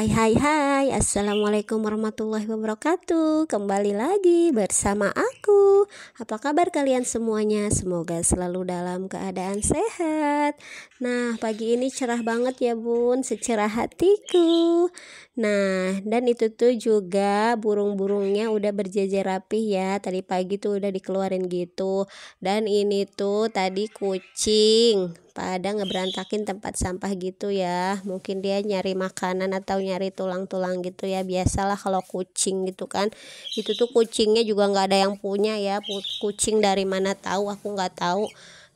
Hai hai hai Assalamualaikum warahmatullahi wabarakatuh Kembali lagi bersama aku Apa kabar kalian semuanya Semoga selalu dalam keadaan sehat Nah pagi ini cerah banget ya bun Secerah hatiku Nah dan itu tuh juga Burung-burungnya udah berjejer rapi ya Tadi pagi tuh udah dikeluarin gitu Dan ini tuh tadi kucing pada ngeberantakin tempat sampah gitu ya mungkin dia nyari makanan atau nyari tulang-tulang gitu ya biasalah kalau kucing gitu kan itu tuh kucingnya juga nggak ada yang punya ya kucing dari mana tahu aku nggak tahu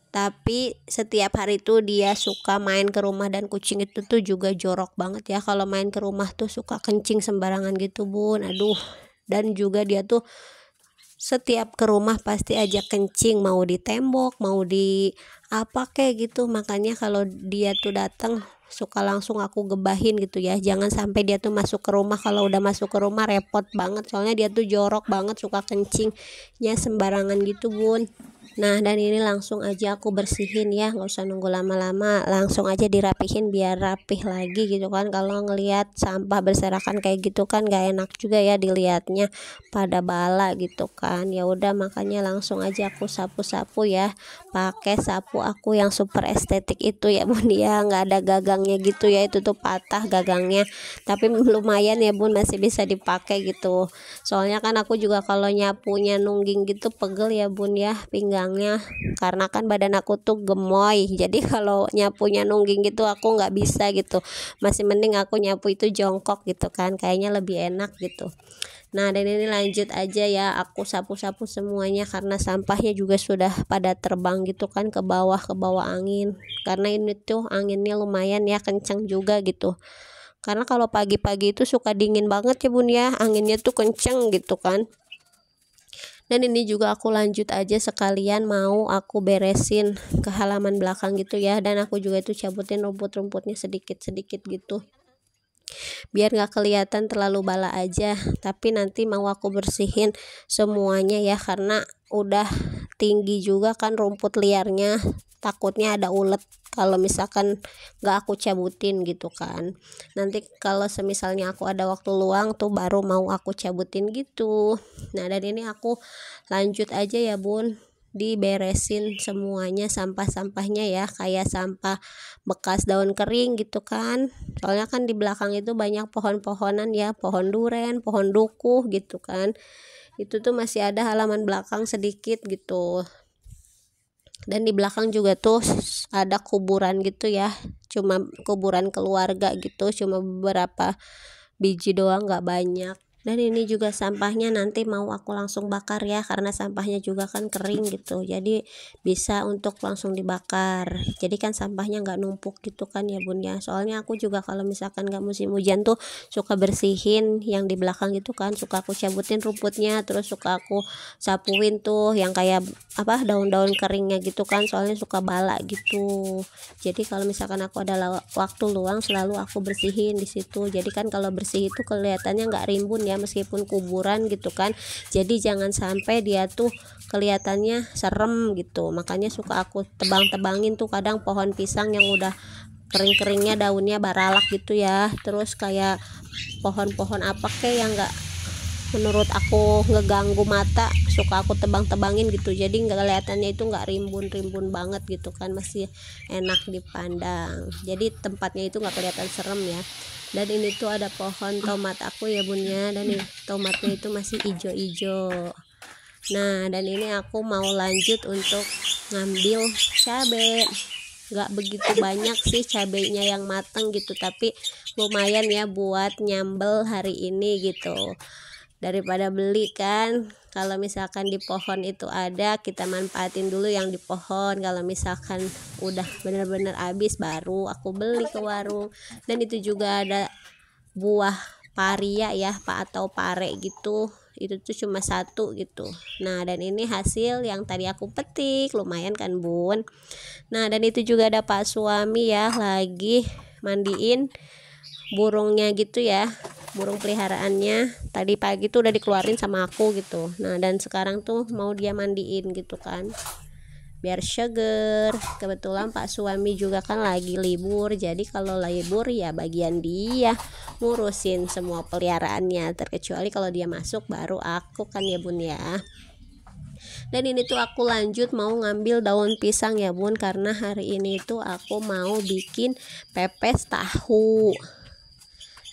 tapi setiap hari tuh dia suka main ke rumah dan kucing itu tuh juga jorok banget ya kalau main ke rumah tuh suka kencing sembarangan gitu bun aduh dan juga dia tuh setiap ke rumah pasti ajak kencing mau di tembok mau di apa kayak gitu makanya kalau dia tuh datang suka langsung aku gebahin gitu ya jangan sampai dia tuh masuk ke rumah kalau udah masuk ke rumah repot banget soalnya dia tuh jorok banget suka kencingnya sembarangan gitu bun Nah dan ini langsung aja aku bersihin ya nggak usah nunggu lama-lama langsung aja dirapihin biar rapih lagi gitu kan kalau ngelihat sampah berserakan kayak gitu kan gak enak juga ya dilihatnya pada bala gitu kan ya udah makanya langsung aja aku sapu-sapu ya pakai sapu aku yang super estetik itu ya bun ya nggak ada gagangnya gitu ya itu tuh patah gagangnya tapi lumayan ya bun masih bisa dipakai gitu soalnya kan aku juga kalau nyapunya nungging gitu pegel ya bun ya pinggang pinggangnya karena kan badan aku tuh gemoy jadi kalau nyapunya nungging gitu aku nggak bisa gitu masih mending aku nyapu itu jongkok gitu kan kayaknya lebih enak gitu Nah, dan ini lanjut aja ya. Aku sapu-sapu semuanya karena sampahnya juga sudah pada terbang gitu kan ke bawah ke bawah angin. Karena ini tuh anginnya lumayan ya kencang juga gitu. Karena kalau pagi-pagi itu suka dingin banget ya Bun ya. Anginnya tuh kenceng gitu kan dan ini juga aku lanjut aja sekalian mau aku beresin ke halaman belakang gitu ya dan aku juga itu cabutin rumput-rumputnya sedikit-sedikit gitu biar nggak kelihatan terlalu bala aja tapi nanti mau aku bersihin semuanya ya karena udah tinggi juga kan rumput liarnya takutnya ada ulet kalau misalkan nggak aku cabutin gitu kan nanti kalau semisalnya aku ada waktu luang tuh baru mau aku cabutin gitu nah dan ini aku lanjut aja ya bun diberesin semuanya sampah-sampahnya ya kayak sampah bekas daun kering gitu kan soalnya kan di belakang itu banyak pohon-pohonan ya pohon duren pohon duku gitu kan itu tuh masih ada halaman belakang sedikit gitu dan di belakang juga tuh ada kuburan gitu ya cuma kuburan keluarga gitu cuma beberapa biji doang nggak banyak dan ini juga sampahnya nanti mau aku langsung bakar ya karena sampahnya juga kan kering gitu jadi bisa untuk langsung dibakar jadi kan sampahnya nggak numpuk gitu kan ya bun ya soalnya aku juga kalau misalkan nggak musim hujan tuh suka bersihin yang di belakang gitu kan suka aku cabutin rumputnya terus suka aku sapuin tuh yang kayak apa daun-daun keringnya gitu kan soalnya suka bala gitu jadi kalau misalkan aku ada waktu luang selalu aku bersihin di situ jadi kan kalau bersih itu kelihatannya nggak rimbun ya ya meskipun kuburan gitu kan jadi jangan sampai dia tuh kelihatannya serem gitu makanya suka aku tebang-tebangin tuh kadang pohon pisang yang udah kering-keringnya daunnya baralak gitu ya terus kayak pohon-pohon apa kek yang enggak menurut aku ngeganggu mata suka aku tebang-tebangin gitu jadi nggak kelihatannya itu nggak rimbun-rimbun banget gitu kan masih enak dipandang jadi tempatnya itu nggak kelihatan serem ya dan ini tuh ada pohon tomat aku ya bunnya dan ini, tomatnya itu masih ijo-ijo nah dan ini aku mau lanjut untuk ngambil cabai nggak begitu banyak sih cabainya yang mateng gitu tapi lumayan ya buat nyambel hari ini gitu daripada beli kan kalau misalkan di pohon itu ada kita manfaatin dulu yang di pohon kalau misalkan udah bener-bener habis baru aku beli ke warung dan itu juga ada buah paria ya pak atau pare gitu itu tuh cuma satu gitu nah dan ini hasil yang tadi aku petik lumayan kan bun nah dan itu juga ada pak suami ya lagi mandiin burungnya gitu ya burung peliharaannya tadi pagi tuh udah dikeluarin sama aku gitu nah dan sekarang tuh mau dia mandiin gitu kan biar seger kebetulan pak suami juga kan lagi libur jadi kalau libur ya bagian dia ngurusin semua peliharaannya terkecuali kalau dia masuk baru aku kan ya bun ya dan ini tuh aku lanjut mau ngambil daun pisang ya bun karena hari ini tuh aku mau bikin pepes tahu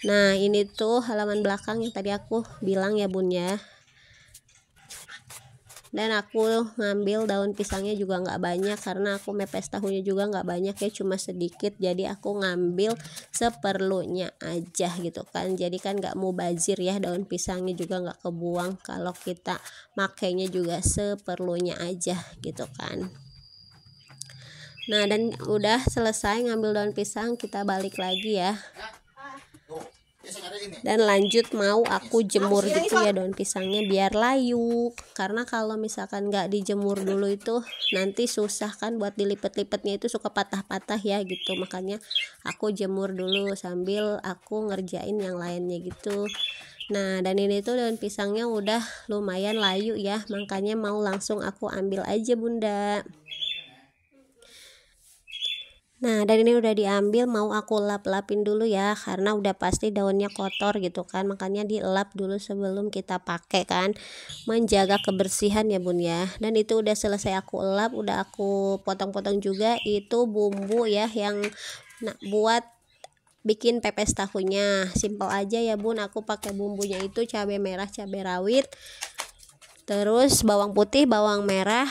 nah ini tuh halaman belakang yang tadi aku bilang ya bun ya dan aku ngambil daun pisangnya juga nggak banyak karena aku mepes tahunya juga nggak banyak ya cuma sedikit jadi aku ngambil seperlunya aja gitu kan jadi kan nggak mau bazir ya daun pisangnya juga nggak kebuang kalau kita makainya juga seperlunya aja gitu kan nah dan udah selesai ngambil daun pisang kita balik lagi ya dan lanjut mau aku jemur gitu ya daun pisangnya biar layu karena kalau misalkan nggak dijemur dulu itu nanti susah kan buat dilipet-lipetnya itu suka patah-patah ya gitu makanya aku jemur dulu sambil aku ngerjain yang lainnya gitu Nah, dan ini tuh daun pisangnya udah lumayan layu ya, makanya mau langsung aku ambil aja, Bunda. Nah, dan ini udah diambil, mau aku lap-lapin dulu ya, karena udah pasti daunnya kotor gitu kan. Makanya dilap dulu sebelum kita pakai kan. Menjaga kebersihan ya, Bun ya. Dan itu udah selesai aku lap, udah aku potong-potong juga itu bumbu ya yang nak buat bikin pepes tahunya. Simpel aja ya, Bun. Aku pakai bumbunya itu cabai merah, cabai rawit. Terus bawang putih, bawang merah,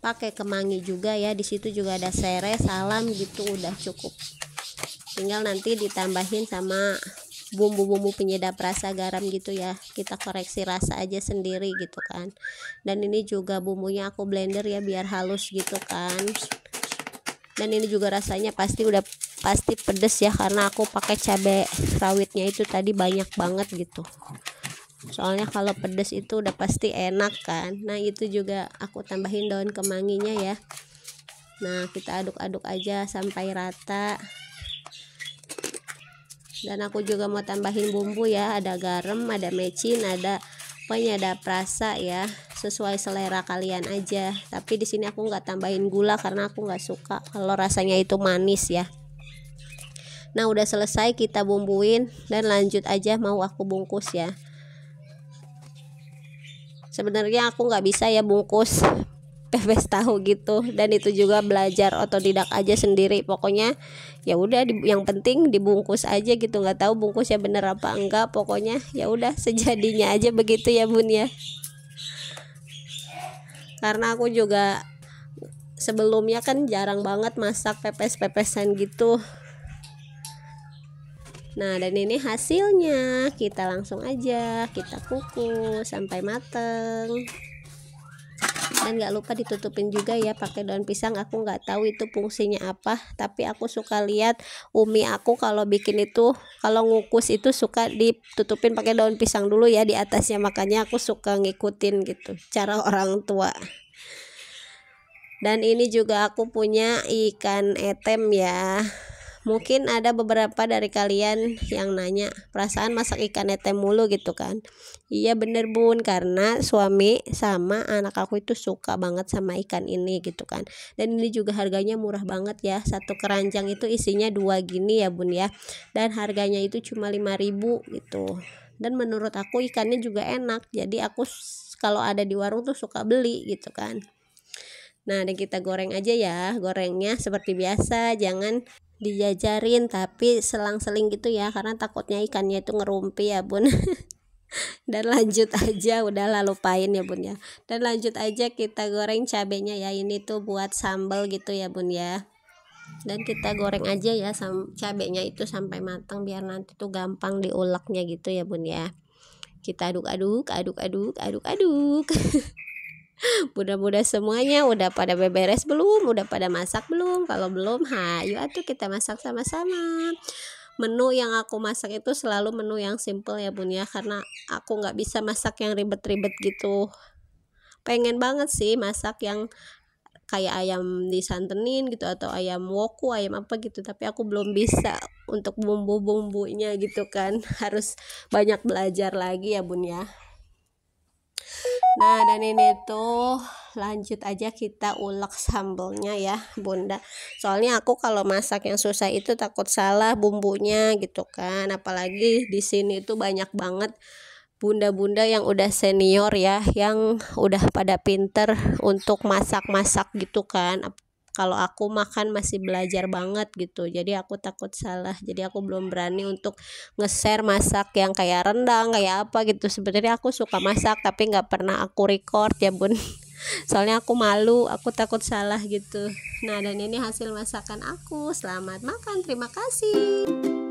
pakai kemangi juga ya di situ juga ada serai salam gitu udah cukup tinggal nanti ditambahin sama bumbu-bumbu penyedap rasa garam gitu ya kita koreksi rasa aja sendiri gitu kan dan ini juga bumbunya aku blender ya biar halus gitu kan dan ini juga rasanya pasti udah pasti pedes ya karena aku pakai cabai rawitnya itu tadi banyak banget gitu soalnya kalau pedas itu udah pasti enak kan nah itu juga aku tambahin daun kemanginya ya nah kita aduk-aduk aja sampai rata dan aku juga mau tambahin bumbu ya ada garam ada mecin ada penyedap rasa ya sesuai selera kalian aja tapi di sini aku nggak tambahin gula karena aku nggak suka kalau rasanya itu manis ya nah udah selesai kita bumbuin dan lanjut aja mau aku bungkus ya sebenarnya aku nggak bisa ya bungkus pepes tahu gitu dan itu juga belajar otodidak aja sendiri pokoknya ya udah yang penting dibungkus aja gitu nggak tahu bungkusnya bener apa enggak pokoknya ya udah sejadinya aja begitu ya bun ya karena aku juga sebelumnya kan jarang banget masak pepes-pepesan gitu Nah, dan ini hasilnya. Kita langsung aja kita kukus sampai mateng. Dan nggak lupa ditutupin juga ya pakai daun pisang. Aku nggak tahu itu fungsinya apa, tapi aku suka lihat umi aku kalau bikin itu, kalau ngukus itu suka ditutupin pakai daun pisang dulu ya di atasnya. Makanya aku suka ngikutin gitu cara orang tua dan ini juga aku punya ikan etem ya mungkin ada beberapa dari kalian yang nanya perasaan masak ikan nete mulu gitu kan iya bener bun karena suami sama anak aku itu suka banget sama ikan ini gitu kan dan ini juga harganya murah banget ya satu keranjang itu isinya dua gini ya bun ya dan harganya itu cuma 5000 gitu dan menurut aku ikannya juga enak jadi aku kalau ada di warung tuh suka beli gitu kan Nah, dan kita goreng aja ya. Gorengnya seperti biasa, jangan dijajarin tapi selang-seling gitu ya karena takutnya ikannya itu ngerumpi ya bun dan lanjut aja udah lupain ya bun ya dan lanjut aja kita goreng cabenya ya ini tuh buat sambal gitu ya bun ya dan kita goreng aja ya cabenya itu sampai matang biar nanti tuh gampang diuleknya gitu ya bun ya kita aduk-aduk aduk-aduk aduk-aduk Bunda-bunda semuanya udah pada beberes belum? Udah pada masak belum? Kalau belum, hayu atuh kita masak sama-sama. Menu yang aku masak itu selalu menu yang simple ya bun ya karena aku nggak bisa masak yang ribet-ribet gitu. Pengen banget sih masak yang kayak ayam disantenin gitu atau ayam woku ayam apa gitu tapi aku belum bisa untuk bumbu-bumbunya gitu kan harus banyak belajar lagi ya bun ya nah dan ini tuh lanjut aja kita ulek sambelnya ya bunda soalnya aku kalau masak yang susah itu takut salah bumbunya gitu kan apalagi di sini tuh banyak banget bunda-bunda yang udah senior ya yang udah pada pinter untuk masak-masak gitu kan kalau aku makan masih belajar banget gitu jadi aku takut salah jadi aku belum berani untuk nge-share masak yang kayak rendang kayak apa gitu sebenarnya aku suka masak tapi nggak pernah aku record ya bun soalnya aku malu aku takut salah gitu nah dan ini hasil masakan aku selamat makan terima kasih